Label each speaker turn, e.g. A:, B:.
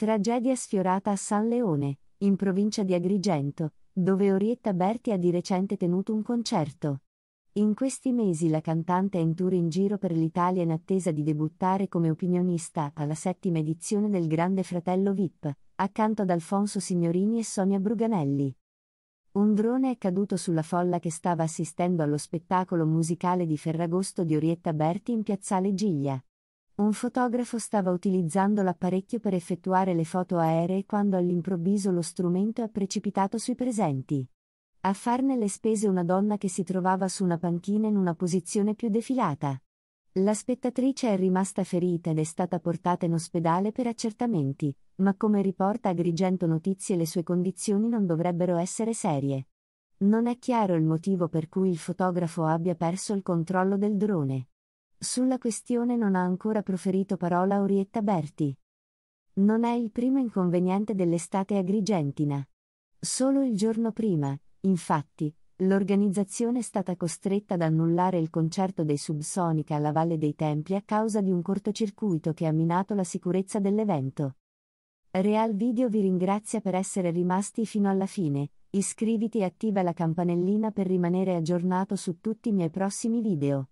A: Tragedia sfiorata a San Leone, in provincia di Agrigento, dove Orietta Berti ha di recente tenuto un concerto. In questi mesi la cantante è in tour in giro per l'Italia in attesa di debuttare come opinionista alla settima edizione del Grande Fratello VIP, accanto ad Alfonso Signorini e Sonia Bruganelli. Un drone è caduto sulla folla che stava assistendo allo spettacolo musicale di Ferragosto di Orietta Berti in Piazzale Giglia. Un fotografo stava utilizzando l'apparecchio per effettuare le foto aeree quando all'improvviso lo strumento è precipitato sui presenti. A farne le spese una donna che si trovava su una panchina in una posizione più defilata. La spettatrice è rimasta ferita ed è stata portata in ospedale per accertamenti, ma come riporta Agrigento Notizie le sue condizioni non dovrebbero essere serie. Non è chiaro il motivo per cui il fotografo abbia perso il controllo del drone. Sulla questione non ha ancora proferito parola Orietta Berti. Non è il primo inconveniente dell'estate agrigentina. Solo il giorno prima, infatti, l'organizzazione è stata costretta ad annullare il concerto dei Subsonica alla Valle dei Templi a causa di un cortocircuito che ha minato la sicurezza dell'evento. Real Video vi ringrazia per essere rimasti fino alla fine, iscriviti e attiva la campanellina per rimanere aggiornato su tutti i miei prossimi video.